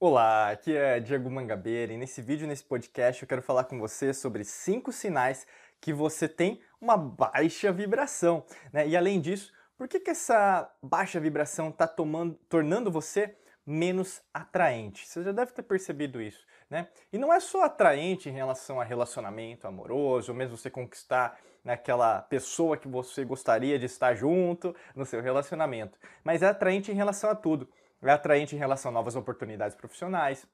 Olá, aqui é Diego Mangabeira e nesse vídeo, nesse podcast, eu quero falar com você sobre cinco sinais que você tem uma baixa vibração. Né? E além disso, por que, que essa baixa vibração está tornando você menos atraente? Você já deve ter percebido isso, né? E não é só atraente em relação a relacionamento amoroso, ou mesmo você conquistar naquela né, pessoa que você gostaria de estar junto no seu relacionamento, mas é atraente em relação a tudo é atraente em relação a novas oportunidades profissionais,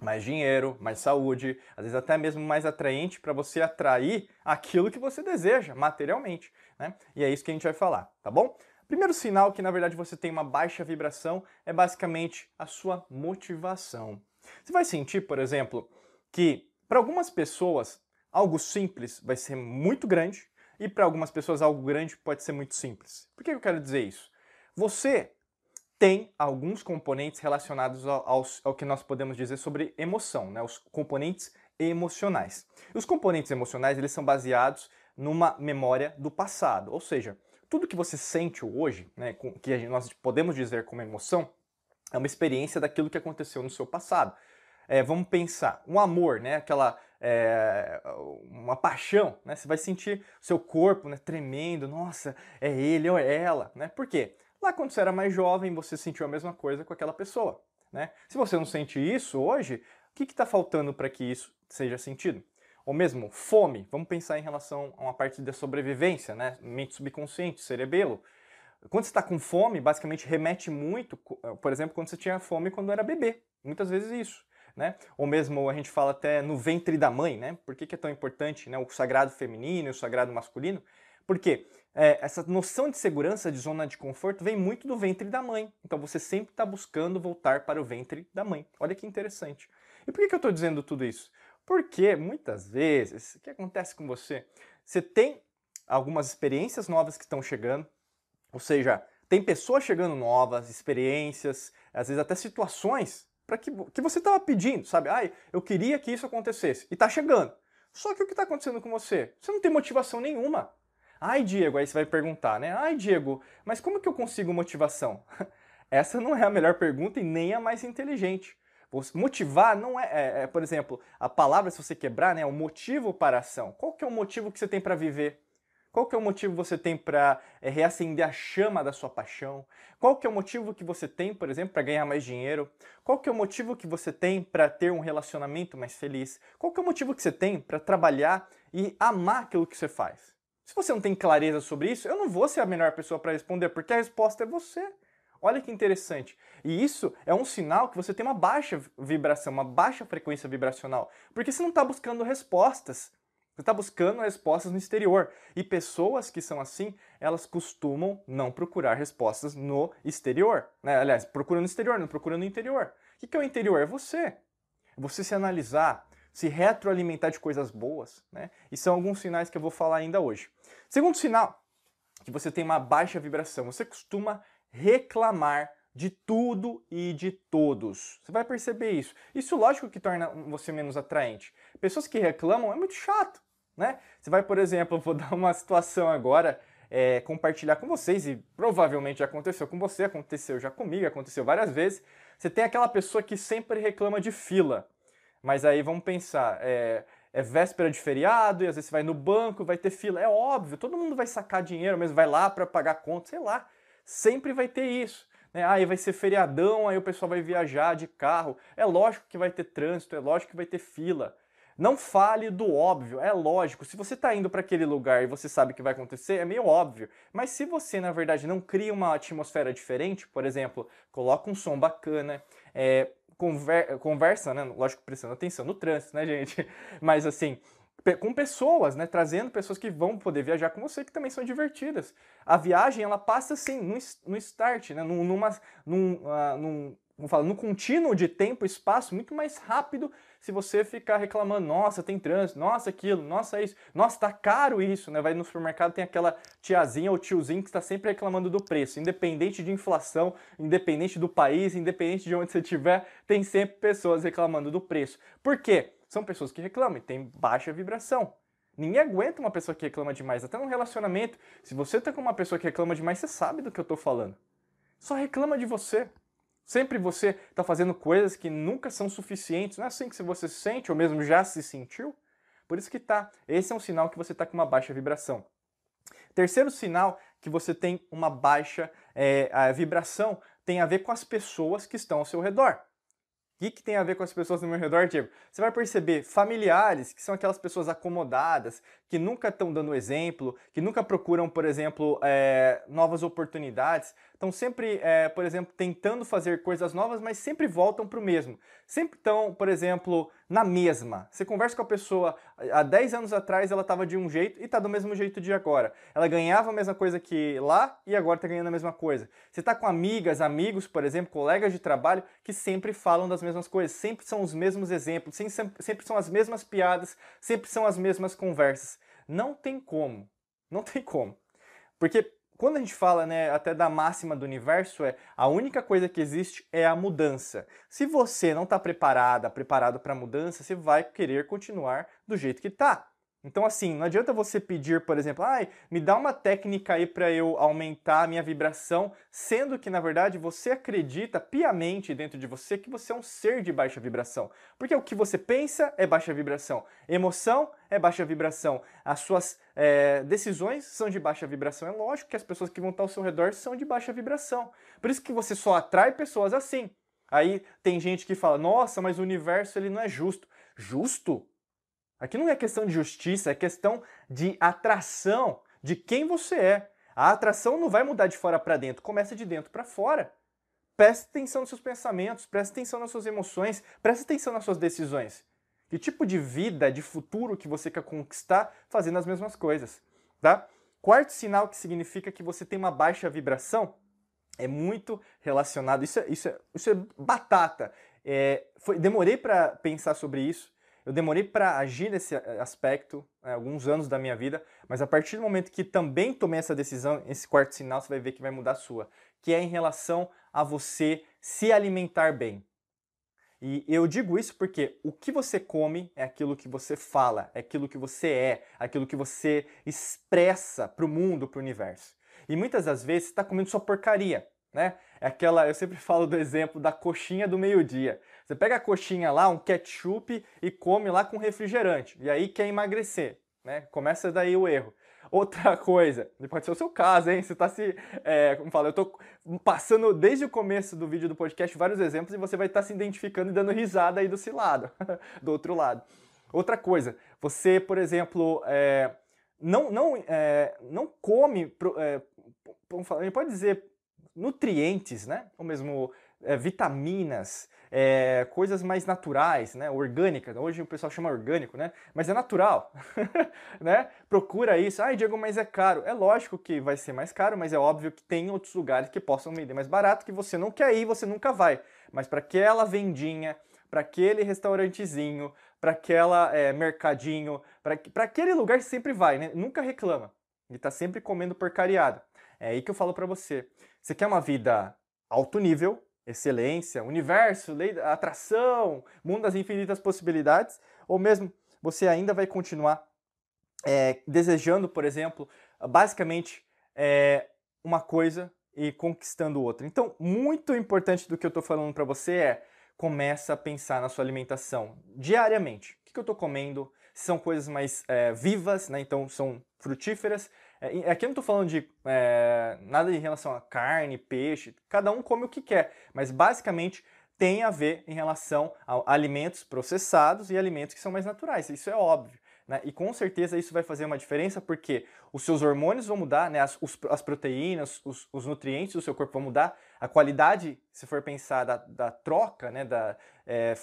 mais dinheiro, mais saúde, às vezes até mesmo mais atraente para você atrair aquilo que você deseja materialmente, né? E é isso que a gente vai falar, tá bom? Primeiro sinal que na verdade você tem uma baixa vibração é basicamente a sua motivação. Você vai sentir, por exemplo, que para algumas pessoas algo simples vai ser muito grande e para algumas pessoas algo grande pode ser muito simples. Por que eu quero dizer isso? Você tem alguns componentes relacionados ao, ao, ao, que nós podemos dizer sobre emoção, né? os componentes emocionais. os componentes emocionais eles são baseados numa memória do passado, ou seja, tudo que você sente hoje, né, que gente, nós podemos dizer como emoção, é uma experiência daquilo que aconteceu no seu passado. É, vamos pensar, um amor, né, aquela é, uma paixão, né, você vai sentir seu corpo né, tremendo, nossa, é ele ou é ela, né? Por quê? Lá quando você era mais jovem, você sentiu a mesma coisa com aquela pessoa. Né? Se você não sente isso hoje, o que está faltando para que isso seja sentido? Ou mesmo fome, vamos pensar em relação a uma parte da sobrevivência, né? mente subconsciente, cerebelo. Quando você está com fome, basicamente remete muito, eh, por exemplo, quando você tinha fome quando era bebê. Muitas vezes isso. Né? Ou mesmo a gente fala até no ventre da mãe, né? Por que, que é tão importante né? o sagrado feminino e o sagrado masculino? Porque é, essa noção de segurança, de zona de conforto, vem muito do ventre da mãe. Então você sempre está buscando voltar para o ventre da mãe. Olha que interessante. E por que, que eu estou dizendo tudo isso? Porque muitas vezes, o que acontece com você? Você tem algumas experiências novas que estão chegando, ou seja, tem pessoas chegando novas, experiências, às vezes até situações para que, que você estava pedindo, sabe? Ai, eu queria que isso acontecesse. E está chegando. Só que o que está acontecendo com você? Você não tem motivação nenhuma Ai, Diego, aí você vai perguntar, né? Ai, Diego, mas como que eu consigo motivação? Essa não é a melhor pergunta e nem a mais inteligente. Motivar não é, é, é por exemplo, a palavra, se você quebrar, né, é o motivo para a ação. Qual que é o motivo que você tem para viver? Qual que é o motivo que você tem para é, reacender a chama da sua paixão? Qual que é o motivo que você tem, por exemplo, para ganhar mais dinheiro? Qual que é o motivo que você tem para ter um relacionamento mais feliz? Qual que é o motivo que você tem para trabalhar e amar aquilo que você faz? Se você não tem clareza sobre isso, eu não vou ser a melhor pessoa para responder, porque a resposta é você. Olha que interessante. E isso é um sinal que você tem uma baixa vibração, uma baixa frequência vibracional, porque você não está buscando respostas. Você está buscando respostas no exterior. E pessoas que são assim, elas costumam não procurar respostas no exterior. Né? Aliás, procurando no exterior, não procurando no interior. O que é o interior? É você. Você se analisar, se retroalimentar de coisas boas, né? E são alguns sinais que eu vou falar ainda hoje. Segundo sinal, que você tem uma baixa vibração, você costuma reclamar de tudo e de todos. Você vai perceber isso. Isso lógico que torna você menos atraente. Pessoas que reclamam é muito chato, né? Você vai, por exemplo, vou dar uma situação agora, é, compartilhar com vocês, e provavelmente já aconteceu com você, aconteceu já comigo, aconteceu várias vezes. Você tem aquela pessoa que sempre reclama de fila. Mas aí vamos pensar, é, é véspera de feriado, e às vezes você vai no banco, vai ter fila. É óbvio, todo mundo vai sacar dinheiro mesmo, vai lá para pagar conta, sei lá. Sempre vai ter isso. Né? Aí vai ser feriadão, aí o pessoal vai viajar de carro. É lógico que vai ter trânsito, é lógico que vai ter fila. Não fale do óbvio, é lógico. Se você está indo para aquele lugar e você sabe o que vai acontecer, é meio óbvio. Mas se você, na verdade, não cria uma atmosfera diferente, por exemplo, coloca um som bacana, é, conver, conversa, né? Lógico, prestando atenção no trânsito, né, gente? Mas assim, com pessoas, né? Trazendo pessoas que vão poder viajar com você, que também são divertidas. A viagem, ela passa assim, no, no start, né? Num, numa, num, uh, num, como num contínuo de tempo e espaço muito mais rápido se você ficar reclamando, nossa, tem trânsito, nossa, aquilo, nossa, isso, nossa, tá caro isso, né? Vai no supermercado, tem aquela tiazinha ou tiozinho que está sempre reclamando do preço, independente de inflação, independente do país, independente de onde você estiver, tem sempre pessoas reclamando do preço. Por quê? São pessoas que reclamam e tem baixa vibração. Ninguém aguenta uma pessoa que reclama demais, até num relacionamento. Se você tá com uma pessoa que reclama demais, você sabe do que eu tô falando. Só reclama de você. Sempre você está fazendo coisas que nunca são suficientes. Não é assim que você se sente ou mesmo já se sentiu? Por isso que tá. Esse é um sinal que você está com uma baixa vibração. Terceiro sinal que você tem uma baixa é, vibração tem a ver com as pessoas que estão ao seu redor. O que, que tem a ver com as pessoas no meu redor, Diego? Você vai perceber familiares, que são aquelas pessoas acomodadas, que nunca estão dando exemplo, que nunca procuram, por exemplo, é, novas oportunidades estão sempre, é, por exemplo, tentando fazer coisas novas, mas sempre voltam para o mesmo. Sempre estão, por exemplo, na mesma. Você conversa com a pessoa, há 10 anos atrás ela estava de um jeito e está do mesmo jeito de agora. Ela ganhava a mesma coisa que lá e agora está ganhando a mesma coisa. Você está com amigas, amigos, por exemplo, colegas de trabalho que sempre falam das mesmas coisas, sempre são os mesmos exemplos, sempre, sempre são as mesmas piadas, sempre são as mesmas conversas. Não tem como. Não tem como. Porque quando a gente fala, né, até da máxima do universo é a única coisa que existe é a mudança. Se você não está preparada, preparado para a mudança, você vai querer continuar do jeito que está. Então, assim, não adianta você pedir, por exemplo, ai me dá uma técnica aí para eu aumentar a minha vibração, sendo que, na verdade, você acredita piamente dentro de você que você é um ser de baixa vibração. Porque o que você pensa é baixa vibração, emoção é baixa vibração, as suas é, decisões são de baixa vibração. É lógico que as pessoas que vão estar ao seu redor são de baixa vibração. Por isso que você só atrai pessoas assim. Aí tem gente que fala, nossa, mas o universo ele não é justo. Justo? Aqui não é questão de justiça, é questão de atração de quem você é. A atração não vai mudar de fora para dentro, começa de dentro para fora. Preste atenção nos seus pensamentos, preste atenção nas suas emoções, preste atenção nas suas decisões. Que tipo de vida, de futuro que você quer conquistar fazendo as mesmas coisas, tá? Quarto sinal que significa que você tem uma baixa vibração é muito relacionado. Isso é, isso é, isso é batata. É, foi, demorei para pensar sobre isso, eu demorei para agir nesse eh, aspecto, né, alguns anos da minha vida, mas a partir do momento que também tomei essa decisão, esse quarto sinal, você vai ver que vai mudar a sua, que é em relação a você se alimentar bem. E eu digo isso porque o que você come é aquilo que você fala, é aquilo que você é, é aquilo que você expressa para o mundo, para o universo. E muitas das vezes você está comendo sua porcaria, né? É aquela, eu sempre falo do exemplo da coxinha do meio-dia. Você pega a coxinha lá, um ketchup e come lá com refrigerante. E aí quer emagrecer, né? Começa daí o erro. Outra coisa, pode ser o seu caso, hein? Você está se. É, como fala, eu estou passando desde o começo do vídeo do podcast vários exemplos e você vai estar tá se identificando e dando risada aí do seu lado, do outro lado. Outra coisa, você, por exemplo, é, não, não, é, não come, é, pode dizer, nutrientes, né? Ou mesmo é, vitaminas, é, coisas mais naturais, né? Orgânicas. Hoje o pessoal chama orgânico, né? Mas é natural, né? Procura isso. Ai, Diego, mas é caro. É lógico que vai ser mais caro, mas é óbvio que tem outros lugares que possam vender mais barato que você não quer ir, você nunca vai. Mas para aquela vendinha, para aquele restaurantezinho, para aquela é, mercadinho, para aquele lugar sempre vai, né? Nunca reclama. Ele está sempre comendo porcariado. É aí que eu falo para você. Você quer uma vida alto nível, excelência, universo, lei da atração, mundo das infinitas possibilidades, ou mesmo você ainda vai continuar é, desejando, por exemplo, basicamente é, uma coisa e conquistando outra. Então, muito importante do que eu estou falando para você é começa a pensar na sua alimentação diariamente. O que, que eu estou comendo? São coisas mais é, vivas, né? então são frutíferas. É, aqui eu não estou falando de é, nada em relação a carne, peixe, cada um come o que quer, mas basicamente tem a ver em relação a alimentos processados e alimentos que são mais naturais, isso é óbvio. Né? E com certeza isso vai fazer uma diferença porque os seus hormônios vão mudar, né? as, os, as proteínas, os, os, nutrientes do seu corpo vão mudar, a qualidade, se for pensar, da, da troca, né? da é,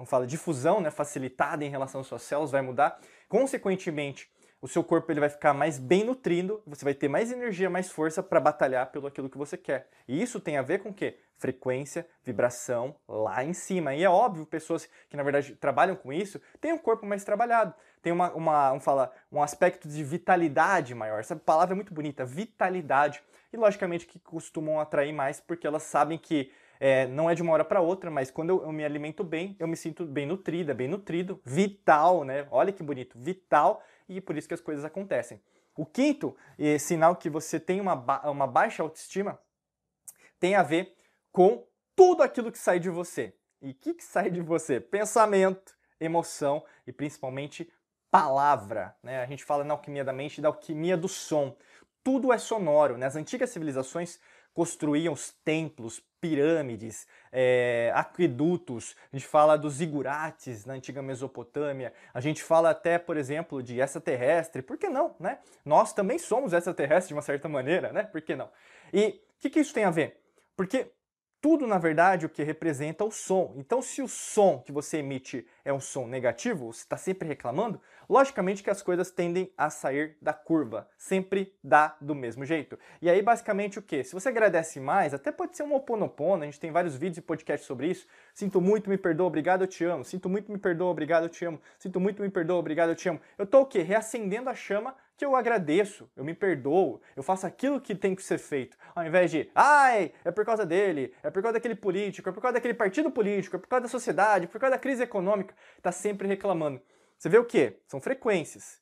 é fala difusão né? facilitada em relação às suas células vai mudar. Consequentemente, o seu corpo ele vai ficar mais bem nutrido, você vai ter mais energia, mais força para batalhar pelo aquilo que você quer. E isso tem a ver com o quê? Frequência, vibração lá em cima. E é óbvio, pessoas que na verdade trabalham com isso têm um corpo mais trabalhado, tem uma, uma um, fala, um aspecto de vitalidade maior. Essa palavra é muito bonita, vitalidade. E logicamente que costumam atrair mais porque elas sabem que é, não é de uma hora para outra, mas quando eu, eu, me alimento bem, eu me sinto bem nutrida, bem nutrido, vital, né? Olha que bonito, vital e por isso que as coisas acontecem. O quinto é, sinal que você tem uma, ba uma baixa autoestima tem a ver com tudo aquilo que sai de você. E o que, que sai de você? Pensamento, emoção e principalmente palavra. Né? A gente fala na alquimia da mente da alquimia do som. Tudo é sonoro. Né? As antigas civilizações construíam os templos, pirâmides, é, aquedutos, a gente fala dos igurates na antiga Mesopotâmia, a gente fala até, por exemplo, de extraterrestre, por que não, né? Nós também somos extraterrestres de uma certa maneira, né? Por que não? E o que, que isso tem a ver? Porque tudo, na verdade, o que representa é o som. Então, se o som que você emite é um som negativo, você está sempre reclamando, logicamente que as coisas tendem a sair da curva. Sempre dá do mesmo jeito. E aí, basicamente, o que? Se você agradece mais, até pode ser um oponopono, a gente tem vários vídeos e podcasts sobre isso. Sinto muito, me perdoa, obrigado, eu te amo. Sinto muito, me perdoa, obrigado, eu te amo. Sinto muito, me perdoa, obrigado, eu te amo. Eu tô o quê? Reacendendo a chama que eu agradeço, eu me perdoo, eu faço aquilo que tem que ser feito, ao invés de, ai, é por causa dele, é por causa daquele político, é por causa daquele partido político, é por causa da sociedade, é por causa da crise econômica, tá sempre reclamando. Você vê o quê? São frequências.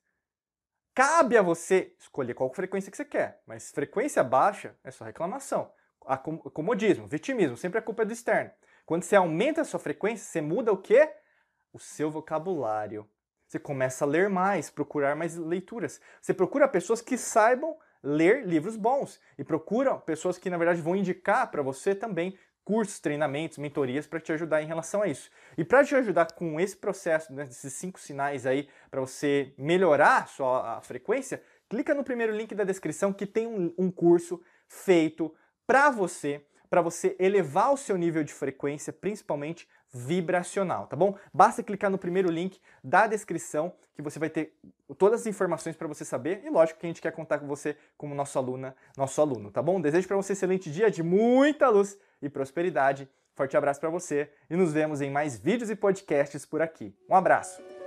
Cabe a você escolher qual frequência que você quer, mas frequência baixa é só reclamação. Comodismo, vitimismo, sempre a culpa é do externo. Quando você aumenta a sua frequência, você muda o quê? O seu vocabulário. Você começa a ler mais, procurar mais leituras. Você procura pessoas que saibam ler livros bons e procura pessoas que na verdade vão indicar para você também cursos, treinamentos, mentorias para te ajudar em relação a isso. E para te ajudar com esse processo, né, esses cinco sinais aí para você melhorar a sua a frequência, clica no primeiro link da descrição que tem um, um curso feito para você, para você elevar o seu nível de frequência, principalmente vibracional, tá bom? Basta clicar no primeiro link da descrição que você vai ter todas as informações para você saber e lógico que a gente quer contar com você como nosso aluna, nosso aluno, tá bom? Desejo para você um excelente dia de muita luz e prosperidade. Forte abraço para você e nos vemos em mais vídeos e podcasts por aqui. Um abraço.